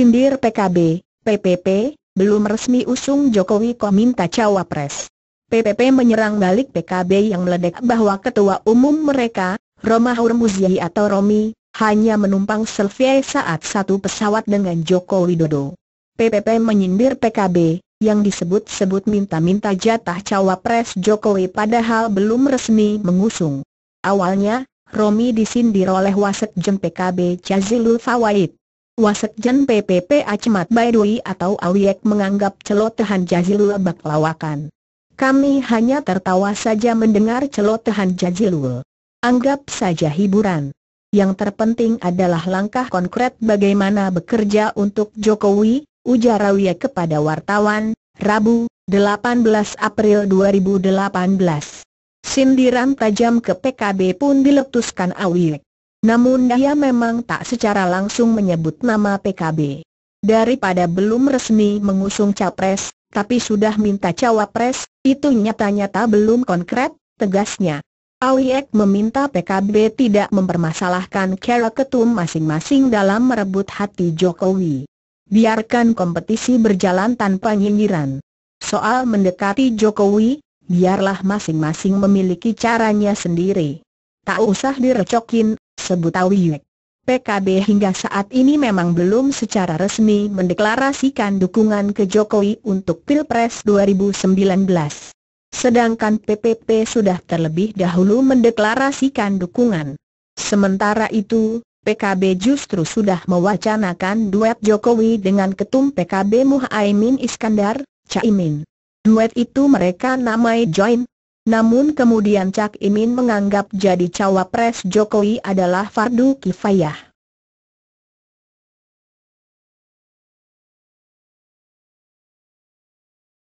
sindir PKB, PPP, belum resmi usung Jokowi kominta cawapres. PPP menyerang balik PKB yang meledak bahwa ketua umum mereka, Roma Hurmuzi atau Romi, hanya menumpang survei saat satu pesawat dengan Joko Widodo. PPP menyindir PKB, yang disebut-sebut minta-minta jatah cawapres Jokowi padahal belum resmi mengusung. Awalnya, Romi disindir oleh wasekjen PKB Jazilul Fawait. Wasekjen PPP Acemat Baidui atau Awiek menganggap celotehan Jazilul bak lawakan. Kami hanya tertawa saja mendengar celotehan Jazilul. Anggap saja hiburan. Yang terpenting adalah langkah konkret bagaimana bekerja untuk Jokowi, ujar Awiek kepada wartawan, Rabu, 18 April 2018. Sindiran tajam ke PKB pun diletuskan Awiek. Namun dia memang tak secara langsung menyebut nama PKB. Daripada belum resmi mengusung capres, tapi sudah minta cawapres, itu nyata-nyata belum konkret, tegasnya. Awiek meminta PKB tidak mempermasalahkan kera ketum masing-masing dalam merebut hati Jokowi. Biarkan kompetisi berjalan tanpa nyinyiran. Soal mendekati Jokowi, biarlah masing-masing memiliki caranya sendiri. Tak usah direcokin, sebut Awiyek. PKB hingga saat ini memang belum secara resmi mendeklarasikan dukungan ke Jokowi untuk Pilpres 2019. Sedangkan PPP sudah terlebih dahulu mendeklarasikan dukungan. Sementara itu, PKB justru sudah mewacanakan duet Jokowi dengan ketum PKB Muhaimin Iskandar, Caimin. Duet itu mereka namai join, namun kemudian Cak Imin menganggap jadi cawapres Jokowi adalah fardu kifayah.